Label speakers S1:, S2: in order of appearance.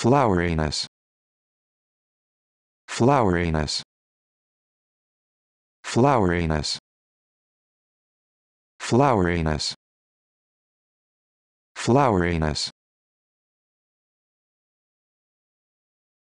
S1: floweriness floweriness floweriness floweriness floweriness